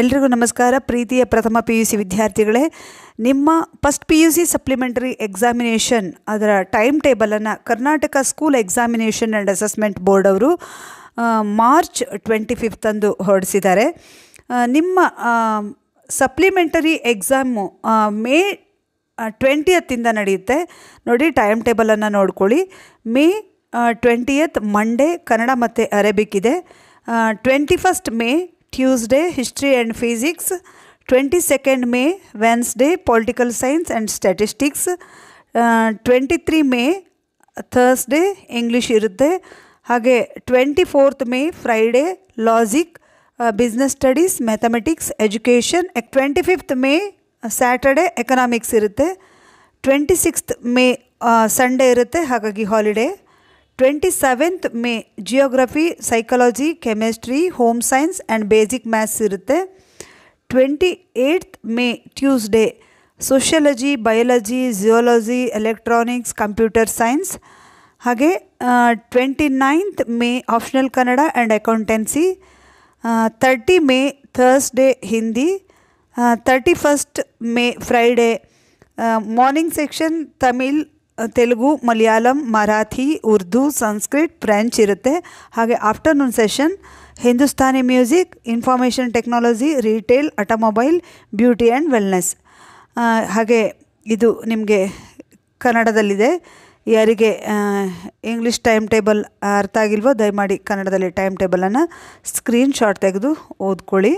ಎಲ್ರಿಗೂ ನಮಸ್ಕಾರ ಪ್ರೀತಿಯ ಪ್ರಥಮ ಪಿ ಯು ಸಿ ವಿದ್ಯಾರ್ಥಿಗಳೇ ನಿಮ್ಮ first P U C supplementary examination ಅದರ ಟೈಮ್ ಟೇಬಲನ್ನು Karnataka school examination and assessment board ಅವರು ಮಾರ್ಚ್ ಟ್ವೆಂಟಿ ಫಿಫ್ತಂದು ಹೊರಡಿಸಿದ್ದಾರೆ ನಿಮ್ಮ ಸಪ್ಲಿಮೆಂಟರಿ ಎಕ್ಸಾಮು ಮೇ ಟ್ವೆಂಟಿಯತ್ತಿಂದ ನಡೆಯುತ್ತೆ ನೋಡಿ ಟೈಮ್ ಟೇಬಲನ್ನು ನೋಡ್ಕೊಳ್ಳಿ ಮೇ ಟ್ವೆಂಟಿಯತ್ ಮಂಡೇ ಕನ್ನಡ ಮತ್ತು ಅರೇಬಿಕ್ ಇದೆ twenty first May Tuesday history and physics twenty second May Wednesday political science and statistics twenty three May Thursday English इतने twenty fourth May Friday logic business studies mathematics education twenty fifth May Saturday economics twenty sixth May Sunday holiday twenty seventh May geography psychology chemistry home science and basic maths twenty eighth May Tuesday sociology biology geology electronics computer science twenty ninth May optional कन्ड and accountancy thirty May Thursday Hindi thirty first May Friday morning section Tamil Telugu Malayalam Marathi Urdu Sanskrit French ಇರುತ್ತೆ ಹಾಗೆ afternoon session Hindustani music information technology retail automobile beauty and wellness ಹಾಗೆ ಇದು ನಿಮಗೆ ಕನ್ನಡದಲ್ಲಿದೆ ಯಾರಿಗೆ English time table ಅರ್ಥ ಆಗಿಲ್ವೋ ದಯಮಾಡಿ ಕನ್ನಡದಲ್ಲಿ time ಟೇಬಲನ್ನು screenshot ತೆಗೆದು ಓದ್ಕೊಳ್ಳಿ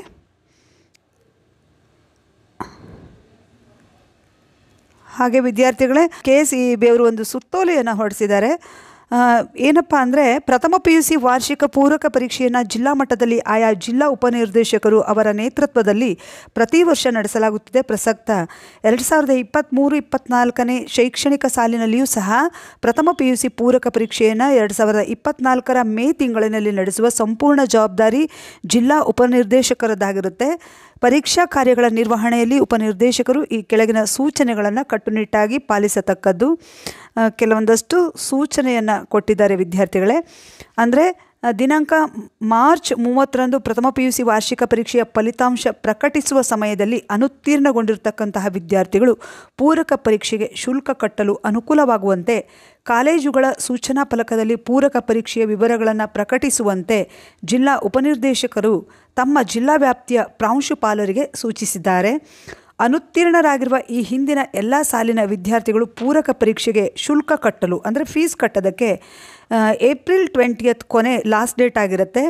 ಹಾಗೆ ವಿದ್ಯಾರ್ಥಿಗಳೇ ಕೆ ಎಸ್ ಈ ಬೇವರು ಒಂದು ಸುತ್ತೋಲೆಯನ್ನು ಹೊರಡಿಸಿದ್ದಾರೆ ಏನಪ್ಪ ಅಂದರೆ ಪ್ರಥಮ ಪಿ ಯು ಸಿ ವಾರ್ಷಿಕ ಪೂರಕ ಪರೀಕ್ಷೆಯನ್ನು ಜಿಲ್ಲಾ ಮಟ್ಟದಲ್ಲಿ ಆಯಾ ಜಿಲ್ಲಾ ಉಪನಿರ್ದೇಶಕರು ಅವರ ನೇತೃತ್ವದಲ್ಲಿ ಪ್ರತಿ ವರ್ಷ ನಡೆಸಲಾಗುತ್ತಿದೆ ಪ್ರಸಕ್ತ ಎರಡು ಸಾವಿರದ ಇಪ್ಪತ್ತ್ಮೂರು ಇಪ್ಪತ್ತ್ನಾಲ್ಕನೇ ಶೈಕ್ಷಣಿಕ ಸಾಲಿನಲ್ಲಿಯೂ ಸಹ ಪ್ರಥಮ ಪಿ ಯು ಸಿ ಪೂರಕ ಪರೀಕ್ಷೆಯನ್ನು ಎರಡು ಸಾವಿರದ ಇಪ್ಪತ್ನಾಲ್ಕರ ಮೇ ತಿಂಗಳಿನಲ್ಲಿ ನಡೆಸುವ ಸಂಪೂರ್ಣ ಜವಾಬ್ದಾರಿ ಜಿಲ್ಲಾ ಉಪನಿರ್ದೇಶಕರದ್ದಾಗಿರುತ್ತೆ ಪರೀಕ್ಷಾ ಕಾರ್ಯಗಳ ನಿರ್ವಹಣೆಯಲ್ಲಿ ಉಪನಿರ್ದೇಶಕರು ಈ ಕೆಳಗಿನ ಸೂಚನೆಗಳನ್ನು ಕಟ್ಟುನಿಟ್ಟಾಗಿ ಪಾಲಿಸತಕ್ಕದ್ದು ಕೆಲವೊಂದಷ್ಟು ಸೂಚನೆಯನ್ನು ಕೊಟ್ಟಿದ್ದಾರೆ ವಿದ್ಯಾರ್ಥಿಗಳೇ ಅಂದರೆ ದಿನಾಂಕ ಮಾರ್ಚ್ ಮೂವತ್ತರಂದು ಪ್ರಥಮ ಪಿ ಯು ಸಿ ವಾರ್ಷಿಕ ಪರೀಕ್ಷೆಯ ಫಲಿತಾಂಶ ಪ್ರಕಟಿಸುವ ಸಮಯದಲ್ಲಿ ಅನುತ್ತೀರ್ಣಗೊಂಡಿರತಕ್ಕಂತಹ ವಿದ್ಯಾರ್ಥಿಗಳು ಪೂರಕ ಪರೀಕ್ಷೆಗೆ ಶುಲ್ಕ ಕಟ್ಟಲು ಅನುಕೂಲವಾಗುವಂತೆ ಕಾಲೇಜುಗಳ ಸೂಚನಾ ಫಲಕದಲ್ಲಿ ಪೂರಕ ಪರೀಕ್ಷೆಯ ವಿವರಗಳನ್ನು ಪ್ರಕಟಿಸುವಂತೆ ಜಿಲ್ಲಾ ಉಪನಿರ್ದೇಶಕರು ತಮ್ಮ ಜಿಲ್ಲಾ ವ್ಯಾಪ್ತಿಯ ಪ್ರಾಂಶುಪಾಲರಿಗೆ ಸೂಚಿಸಿದ್ದಾರೆ ಅನುತ್ತೀರ್ಣರಾಗಿರುವ ಈ ಹಿಂದಿನ ಎಲ್ಲ ಸಾಲಿನ ವಿದ್ಯಾರ್ಥಿಗಳು ಪೂರಕ ಪರೀಕ್ಷೆಗೆ ಶುಲ್ಕ ಕಟ್ಟಲು ಅಂದರೆ ಫೀಸ್ ಕಟ್ಟೋದಕ್ಕೆ ಏಪ್ರಿಲ್ ಟ್ವೆಂಟಿಯತ್ ಕೊನೆ ಲಾಸ್ಟ್ ಡೇಟ್ ಆಗಿರುತ್ತೆ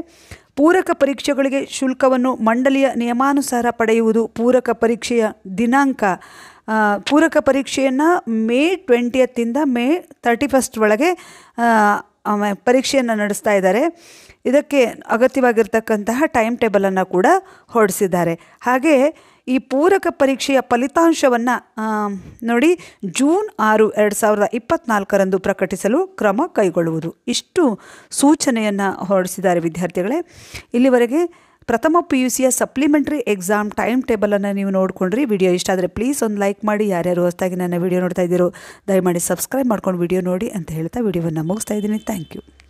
ಪೂರಕ ಪರೀಕ್ಷೆಗಳಿಗೆ ಶುಲ್ಕವನ್ನು ಮಂಡಳಿಯ ನಿಯಮಾನುಸಾರ ಪಡೆಯುವುದು ಪೂರಕ ಪರೀಕ್ಷೆಯ ದಿನಾಂಕ ಪೂರಕ ಪರೀಕ್ಷೆಯನ್ನು ಮೇ ಟ್ವೆಂಟಿಯತ್ತಿಂದ ಮೇ ತರ್ಟಿ ಫಸ್ಟ್ ಒಳಗೆ ಪರೀಕ್ಷೆಯನ್ನು ನಡೆಸ್ತಾ ಇದ್ದಾರೆ ಇದಕ್ಕೆ ಅಗತ್ಯವಾಗಿರ್ತಕ್ಕಂತಹ ಟೈಮ್ ಟೇಬಲನ್ನು ಕೂಡ ಹೊರಡಿಸಿದ್ದಾರೆ ಹಾಗೆಯೇ ಈ ಪೂರಕ ಪರೀಕ್ಷೆಯ ಫಲಿತಾಂಶವನ್ನು ನೋಡಿ ಜೂನ್ ಆರು ಎರಡು ಸಾವಿರದ ಇಪ್ಪತ್ನಾಲ್ಕರಂದು ಪ್ರಕಟಿಸಲು ಕ್ರಮ ಕೈಗೊಳ್ಳುವುದು ಇಷ್ಟು ಸೂಚನೆಯನ್ನು ಹೊರಡಿಸಿದ್ದಾರೆ ವಿದ್ಯಾರ್ಥಿಗಳೇ ಇಲ್ಲಿವರೆಗೆ ಪ್ರಥಮ ಪಿ ಯು ಸಿಯ ಸಪ್ಲಿಮೆಂಟ್ರಿ ಎಕ್ಸಾಮ್ ಟೈಮ್ ಟೇಬಲನ್ನು ನೀವು ನೋಡ್ಕೊಂಡ್ರಿ ವಿಡಿಯೋ ಇಷ್ಟ ಆದರೆ ಪ್ಲೀಸ್ ಒಂದು ಲೈಕ್ ಮಾಡಿ ಯಾರ್ಯಾರು ಹೊಸದಾಗಿ ನನ್ನ ವಿಡಿಯೋ ನೋಡ್ತಾ ಇದ್ದೀರೋ ದಯಮಾಡಿ ಸಬ್ಸ್ಕ್ರೈಬ್ ಮಾಡ್ಕೊಂಡು ವಿಡಿಯೋ ನೋಡಿ ಅಂತ ಹೇಳ್ತಾ ವಿಡಿಯೋವನ್ನು ಮುಗಿಸ್ತಾ ಇದ್ದೀನಿ ಥ್ಯಾಂಕ್ ಯು